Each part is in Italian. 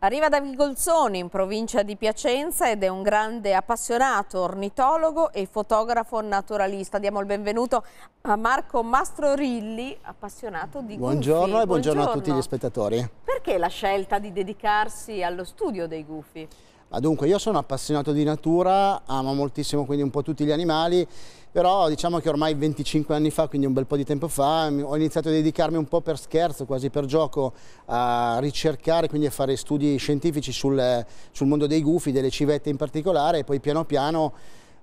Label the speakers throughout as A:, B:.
A: Arriva da Vigolzoni, in provincia di Piacenza, ed è un grande appassionato ornitologo e fotografo naturalista. Diamo il benvenuto a Marco Mastrorilli, appassionato di buongiorno gufi. Buongiorno e buongiorno a tutti gli
B: spettatori.
A: Perché la scelta di dedicarsi allo studio dei gufi?
B: Ma Dunque io sono appassionato di natura, amo moltissimo quindi un po' tutti gli animali, però diciamo che ormai 25 anni fa, quindi un bel po' di tempo fa, ho iniziato a dedicarmi un po' per scherzo, quasi per gioco, a ricercare, quindi a fare studi scientifici sul, sul mondo dei gufi, delle civette in particolare e poi piano piano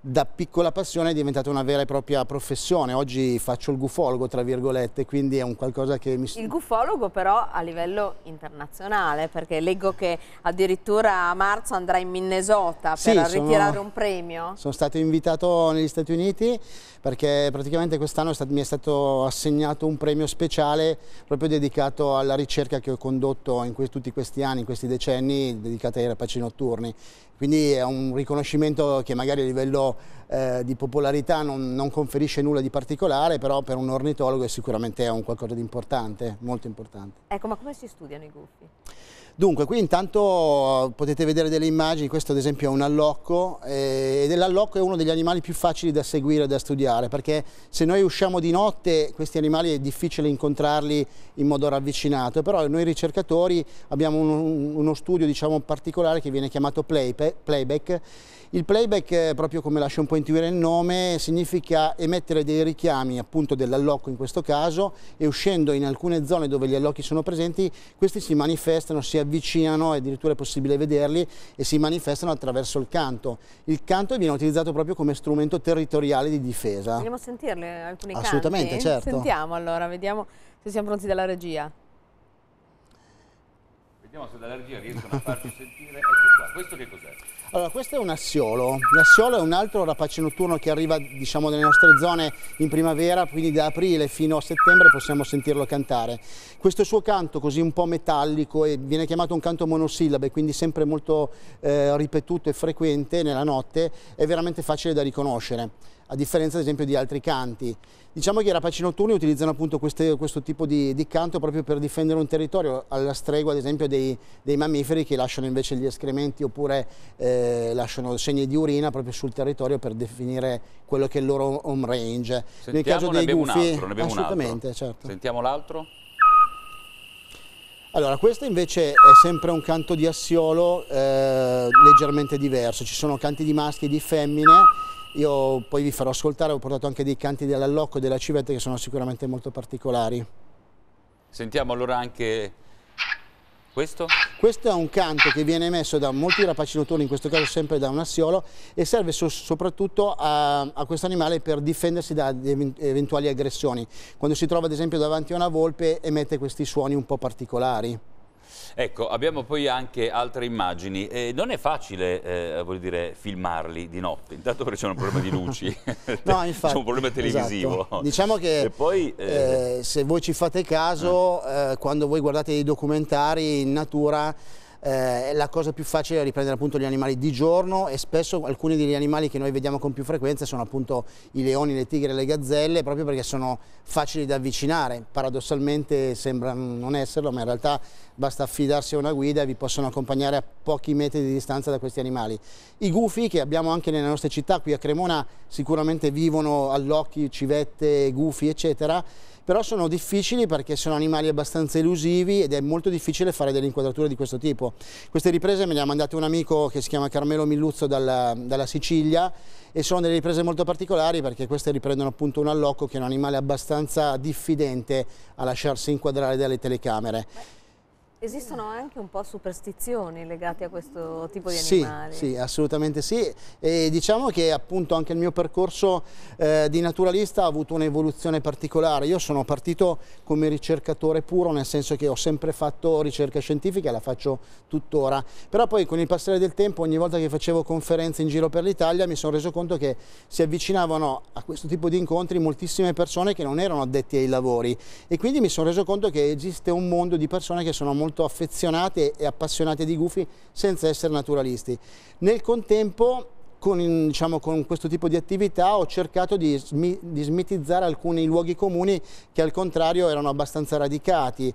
B: da piccola passione è diventata una vera e propria professione. Oggi faccio il gufologo, tra virgolette, quindi è un qualcosa che mi... Il
A: gufologo però a livello internazionale, perché leggo che addirittura a marzo andrà in Minnesota per sì, ritirare sono... un premio.
B: Sono stato invitato negli Stati Uniti perché praticamente quest'anno mi è stato assegnato un premio speciale proprio dedicato alla ricerca che ho condotto in que tutti questi anni, in questi decenni, dedicata ai rapaci notturni. Quindi è un riconoscimento che magari a livello eh, di popolarità non, non, conferisce nulla di particolare, però per un ornitologo è sicuramente un qualcosa di importante, molto importante.
A: Ecco, ma come si studiano i gufi?
B: Dunque, qui intanto eh, potete vedere delle immagini, questo ad esempio è un allocco e eh, l'allocco è uno degli animali più facili da seguire e da studiare perché se noi usciamo di notte questi animali è difficile incontrarli in modo ravvicinato, però noi ricercatori abbiamo un, uno studio diciamo particolare che viene chiamato play, playback. Il playback, eh, proprio come lascia un po' intuire il nome, significa emettere dei richiami appunto dell'allocco in questo caso e uscendo in alcune zone dove gli allocchi sono presenti questi si manifestano, si avvicinano, addirittura è possibile vederli, e si manifestano attraverso il canto. Il canto viene utilizzato proprio come strumento territoriale di difesa. Vogliamo
A: sentirle alcuni canti? Assolutamente, certo. Sentiamo allora, vediamo se siamo pronti dalla regia.
C: Vediamo se dalla regia riescono a farci sentire. Ecco qua, questo che cos'è?
B: Allora, questo è un assiolo. L'assiolo è un altro rapace notturno che arriva, diciamo, nelle nostre zone in primavera, quindi da aprile fino a settembre possiamo sentirlo cantare. Questo suo canto, così un po' metallico, e viene chiamato un canto monosillabe, quindi sempre molto eh, ripetuto e frequente nella notte, è veramente facile da riconoscere a differenza ad esempio di altri canti. Diciamo che i rapaci notturni utilizzano appunto queste, questo tipo di, di, canto proprio per difendere un territorio, alla stregua ad esempio dei, dei mammiferi che lasciano invece gli escrementi oppure eh, lasciano segni di urina proprio sul territorio per definire quello che è il loro home range. Sentiamo, Nel caso dei gufi, altro, assolutamente, certo.
C: Sentiamo l'altro.
B: Allora, questo invece è sempre un canto di assiolo eh, leggermente diverso, ci sono canti di maschi e di femmine io poi vi farò ascoltare, ho portato anche dei canti dell'allocco e della civetta che sono sicuramente molto particolari.
C: Sentiamo allora anche questo?
B: Questo è un canto che viene emesso da molti rapaci notturni, in questo caso sempre da un assiolo, e serve so soprattutto a, a questo animale per difendersi da eventuali aggressioni. Quando si trova ad esempio davanti a una volpe emette questi suoni un po' particolari.
C: Ecco, abbiamo poi anche altre immagini. Eh, non è facile, eh, vuol dire, filmarli di notte, intanto perché c'è un problema di luci, no, infatti, c'è un problema televisivo. Esatto. Diciamo che poi, eh,
B: eh... se voi ci fate caso, eh. Eh, quando voi guardate i documentari in natura eh, la cosa più facile è riprendere appunto gli animali di giorno e spesso alcuni degli animali che noi vediamo con più frequenza sono appunto i leoni, le tigre, le gazzelle, proprio perché sono facili da avvicinare. Paradossalmente sembra non esserlo, ma in realtà basta affidarsi a una guida e vi possono accompagnare a pochi metri di distanza da questi animali. I gufi che abbiamo anche nelle nostre città, qui a Cremona, sicuramente vivono allocchi, civette, gufi, eccetera però sono difficili perché sono animali abbastanza elusivi ed è molto difficile fare delle inquadrature di questo tipo. Queste riprese me le ha mandate un amico che si chiama Carmelo Milluzzo dalla, dalla Sicilia e sono delle riprese molto particolari perché queste riprendono appunto un allocco che è un animale abbastanza diffidente a lasciarsi inquadrare dalle telecamere.
A: Esistono anche un po' superstizioni legate a questo tipo di animali? Sì,
B: sì assolutamente sì. E diciamo che appunto anche il mio percorso eh, di naturalista ha avuto un'evoluzione particolare. Io sono partito come ricercatore puro, nel senso che ho sempre fatto ricerca scientifica, e la faccio tuttora. Però poi con il passare del tempo, ogni volta che facevo conferenze in giro per l'Italia, mi sono reso conto che si avvicinavano a questo tipo di incontri moltissime persone che non erano addetti ai lavori. E quindi mi sono reso conto che esiste un mondo di persone che sono molto molto affezionate e appassionate di gufi senza essere naturalisti. Nel contempo con, diciamo, con, questo tipo di attività ho cercato di, smi di smitizzare alcuni luoghi comuni che al contrario erano abbastanza radicati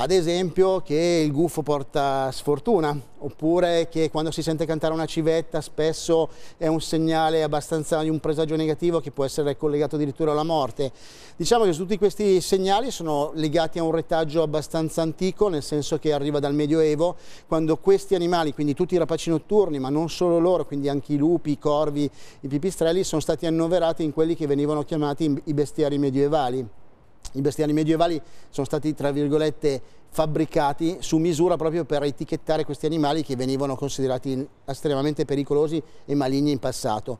B: ad esempio che il gufo porta sfortuna, oppure che quando si sente cantare una civetta spesso è un segnale abbastanza di un presagio negativo che può essere collegato addirittura alla morte. Diciamo che tutti questi segnali sono legati a un retaggio abbastanza antico, nel senso che arriva dal Medioevo, quando questi animali, quindi tutti i rapaci notturni, ma non solo loro, quindi anche i lupi, i corvi, i pipistrelli, sono stati annoverati in quelli che venivano chiamati i bestiari medievali i bestiani medievali sono stati tra virgolette fabbricati su misura proprio per etichettare questi animali che venivano considerati estremamente pericolosi e maligni in passato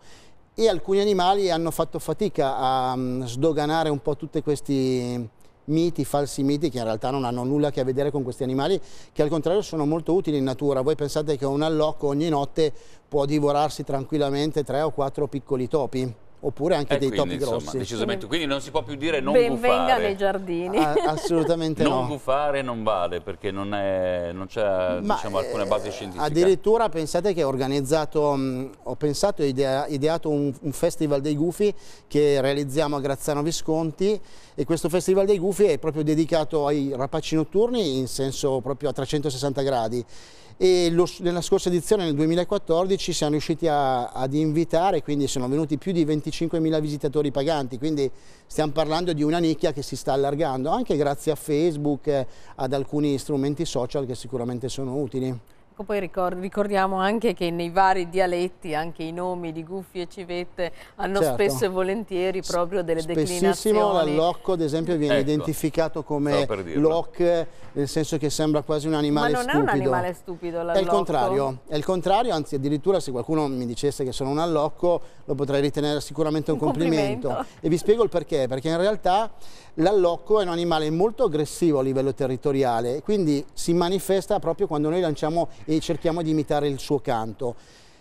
B: e alcuni animali hanno fatto fatica a mm, sdoganare un po' tutti questi miti, falsi miti che in realtà non hanno nulla a che vedere con questi animali che al contrario sono molto utili in natura voi pensate che un allocco ogni notte può divorarsi tranquillamente tre o quattro piccoli topi oppure anche e eh, dei quindi, topi insomma, grossi. Decisamente.
C: Quindi non si può più dire non ben gufare. Benvenga nei
B: giardini. A assolutamente no. Non
C: gufare non vale perché non, c'è diciamo, eh, alcune basi scientifiche. Addirittura
B: pensate che ho organizzato, mh, mm, ho pensato e idea, ideato un, un, festival dei gufi che realizziamo a Grazzano Visconti e questo festival dei gufi è proprio dedicato ai rapaci notturni in senso proprio a 360 gradi e lo, nella scorsa edizione nel 2014 siamo riusciti a, ad invitare quindi sono venuti più di 25.000 visitatori paganti quindi stiamo parlando di una nicchia che si sta allargando anche grazie a Facebook eh, ad alcuni strumenti social che sicuramente sono utili.
A: Ecco, poi ricordiamo anche che nei vari dialetti anche i nomi di guffi e civette hanno certo. spesso e volentieri proprio delle declinazioni. Spessissimo l'allocco
B: ad esempio viene ecco. identificato come loc, nel senso che sembra quasi un animale stupido. Ma non stupido. è un animale
A: stupido l'allocco? È il contrario,
B: è il contrario, anzi addirittura se qualcuno mi dicesse che sono un allocco lo potrei ritenere sicuramente un, un complimento. complimento. E vi spiego il perché, perché in realtà l'allocco è un animale molto aggressivo a livello territoriale, quindi si manifesta proprio quando noi lanciamo e cerchiamo di imitare il suo canto.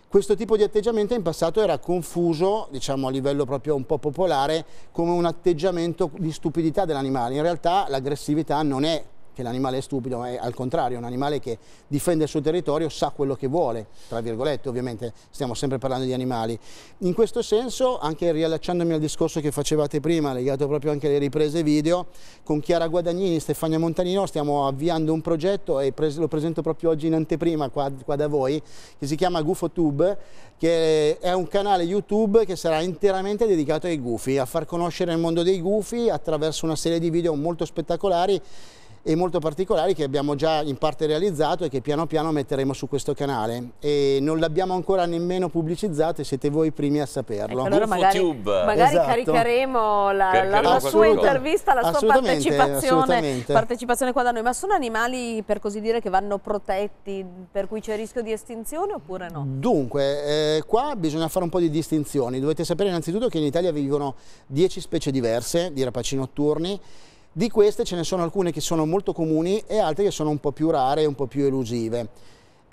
B: Questo tipo di atteggiamento in passato era confuso, diciamo a livello proprio un po' popolare, come un atteggiamento di stupidità dell'animale. In realtà l'aggressività non è che l'animale è stupido, ma è al contrario, è un animale che difende il suo territorio, sa quello che vuole, tra virgolette ovviamente, stiamo sempre parlando di animali. In questo senso, anche riallacciandomi al discorso che facevate prima, legato proprio anche alle riprese video, con Chiara Guadagnini e Stefania Montanino stiamo avviando un progetto e pres lo presento proprio oggi in anteprima qua, qua da voi, che si chiama GufoTube, che è un canale YouTube che sarà interamente dedicato ai gufi, a far conoscere il mondo dei gufi attraverso una serie di video molto spettacolari e molto particolari che abbiamo già in parte realizzato e che piano piano metteremo su questo canale e non l'abbiamo ancora nemmeno pubblicizzato e siete voi i primi a saperlo. Ecco, allora magari, magari esatto. caricheremo
A: la, la, la sua intervista, la sua partecipazione, partecipazione qua da noi, ma sono animali per così dire che vanno protetti per cui c'è rischio di estinzione oppure
B: no? Dunque, eh, qua bisogna fare un po' di distinzioni, dovete sapere innanzitutto che in Italia vivono 10 specie diverse di rapaci notturni di queste ce ne sono alcune che sono molto comuni e altre che sono un po' più rare e un po' più elusive.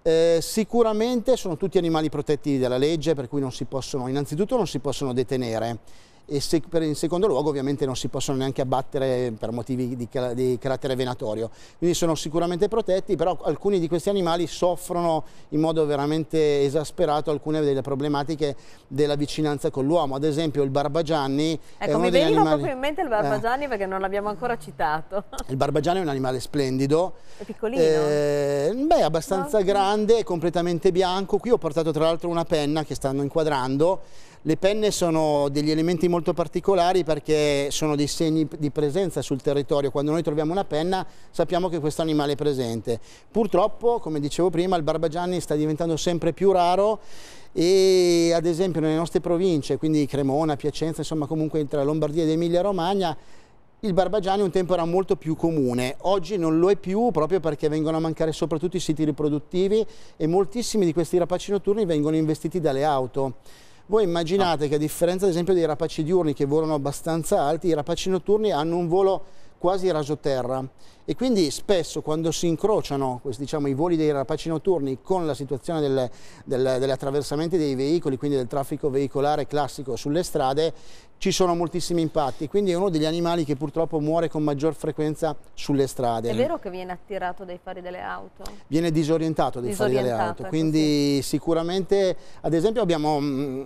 B: Eh, sicuramente sono tutti animali protetti dalla legge, per cui non si possono, innanzitutto non si possono detenere e se, per, in secondo luogo ovviamente non si possono neanche abbattere per motivi di, di, carattere venatorio. Quindi sono sicuramente protetti, però alcuni di questi animali soffrono in modo veramente esasperato alcune delle problematiche della vicinanza con l'uomo, ad esempio il barbagianni. Ecco, mi veniva animali... proprio in mente il barbagianni
A: eh. perché non l'abbiamo ancora citato.
B: Il barbagianni è un animale splendido. È piccolino? Eh, beh, abbastanza no. grande, completamente bianco. Qui ho portato tra l'altro una penna che stanno inquadrando le penne sono degli elementi molto particolari perché sono dei segni di presenza sul territorio. Quando noi troviamo una penna sappiamo che questo animale è presente. Purtroppo, come dicevo prima, il barbagianni sta diventando sempre più raro e ad esempio nelle nostre province, quindi Cremona, Piacenza, insomma comunque tra Lombardia ed Emilia Romagna, il barbagiani un tempo era molto più comune, oggi non lo è più proprio perché vengono a mancare soprattutto i siti riproduttivi e moltissimi di questi rapaci notturni vengono investiti dalle auto. Voi immaginate ah. che a differenza ad esempio dei rapaci diurni che volano abbastanza alti, i rapaci notturni hanno un volo quasi rasoterra e quindi spesso quando si incrociano diciamo, i voli dei rapaci notturni con la situazione degli attraversamenti dei veicoli, quindi del traffico veicolare classico sulle strade, ci sono moltissimi impatti, quindi è uno degli animali che purtroppo muore con maggior frequenza sulle strade. È vero
A: che viene attirato dai fari delle auto?
B: Viene disorientato dai disorientato, fari delle auto, quindi sicuramente, ad esempio abbiamo mm,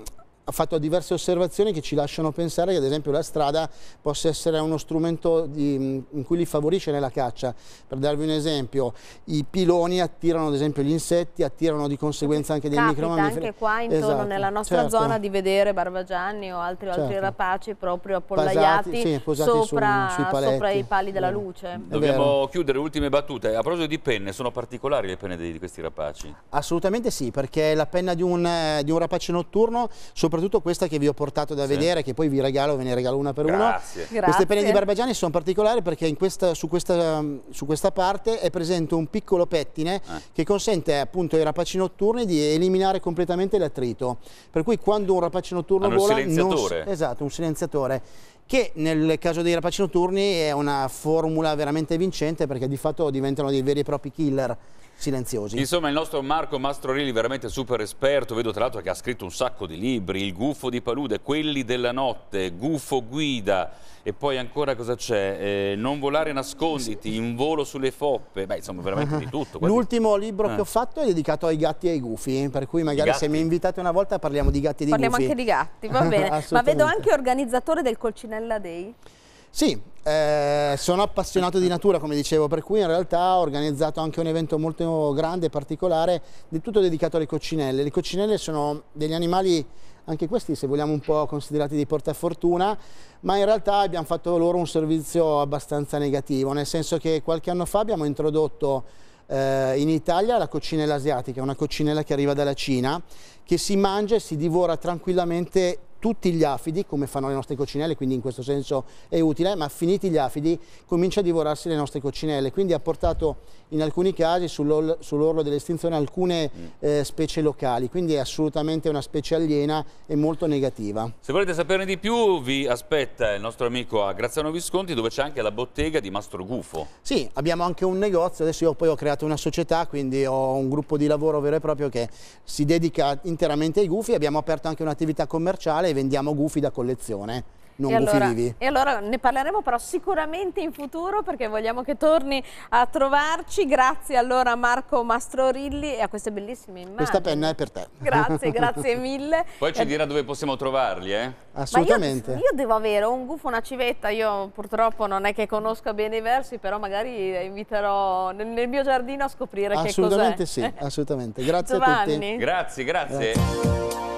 B: ha fatto diverse osservazioni che ci lasciano pensare che ad esempio la strada possa essere uno strumento di, mm, in cui li favorisce nella caccia. Per darvi un esempio, i piloni attirano ad esempio gli insetti, attirano di conseguenza anche dei Capita micromammiferi. anche qua intorno esatto, nella nostra certo. zona
A: di vedere barbagianni o altri, certo. altri rapaci
B: proprio appollaiati Basati, sì, sopra, su, sopra, i pali della luce. Dobbiamo
C: chiudere, ultime battute. A proposito di penne, sono particolari le penne di, questi rapaci?
B: Assolutamente sì, perché la penna di un, eh, di un rapace notturno, soprattutto soprattutto questa che vi ho portato da sì. vedere, che poi vi regalo, ve ne regalo una per Grazie. una. Grazie. Queste penne di Barbagiani sono particolari perché questa, su, questa, su, questa, parte è presente un piccolo pettine eh. che consente appunto ai rapaci notturni di eliminare completamente l'attrito. Per cui quando un rapace notturno Hanno vola... Un silenziatore. Non, esatto, un silenziatore che nel caso dei rapaci notturni è una formula veramente vincente perché di fatto diventano dei veri e propri killer silenziosi.
C: Insomma il nostro Marco Mastrorilli veramente super esperto, vedo tra l'altro che ha scritto un sacco di libri, Il gufo di Palude, Quelli della notte, Gufo guida e poi ancora cosa c'è? Eh, non volare nasconditi, In volo sulle foppe, beh insomma veramente di tutto. L'ultimo libro eh. che ho
B: fatto è dedicato ai gatti e ai gufi, per cui magari se mi invitate una volta parliamo di gatti e di parliamo gufi. Parliamo
A: anche di gatti, va bene, ma vedo anche organizzatore del Colcinella Day.
B: Sì, eh, sono appassionato di natura come dicevo, per cui in realtà ho organizzato anche un evento molto grande e particolare, di tutto dedicato alle coccinelle. Le coccinelle sono degli animali anche questi se vogliamo un po' considerati di portafortuna, ma in realtà abbiamo fatto loro un servizio abbastanza negativo, nel senso che qualche anno fa abbiamo introdotto eh, in Italia la coccinella asiatica, una coccinella che arriva dalla Cina, che si mangia e si divora tranquillamente tutti gli afidi, come fanno le nostre coccinelle, quindi in questo senso è utile, ma finiti gli afidi comincia a divorarsi le nostre coccinelle, quindi ha portato in alcuni casi sull'orlo dell'estinzione alcune mm. eh, specie locali, quindi è assolutamente una specie aliena e molto negativa.
C: Se volete saperne di più vi aspetta il nostro amico a Graziano Visconti dove c'è anche la bottega di Mastro Gufo.
B: Sì, abbiamo anche un negozio, adesso io poi ho creato una società, quindi ho un gruppo di lavoro vero e proprio che si dedica interamente ai gufi, abbiamo aperto anche un'attività commerciale e vendiamo gufi da collezione non e allora, vivi. E
A: allora ne parleremo però sicuramente in futuro perché vogliamo che torni a trovarci. Grazie allora a Marco Mastrorilli e a queste bellissime immagini. Questa
B: penna è per
C: te. Grazie, grazie
A: mille. Poi ci eh, dirà
C: dove possiamo trovarli, eh? Assolutamente. Io, io,
A: devo avere un gufo, una civetta, io purtroppo non è che conosca bene i versi, però magari inviterò nel, nel mio giardino a scoprire che cos'è. Assolutamente sì,
B: assolutamente. Grazie Giovanni. a tutti. Grazie, grazie. grazie.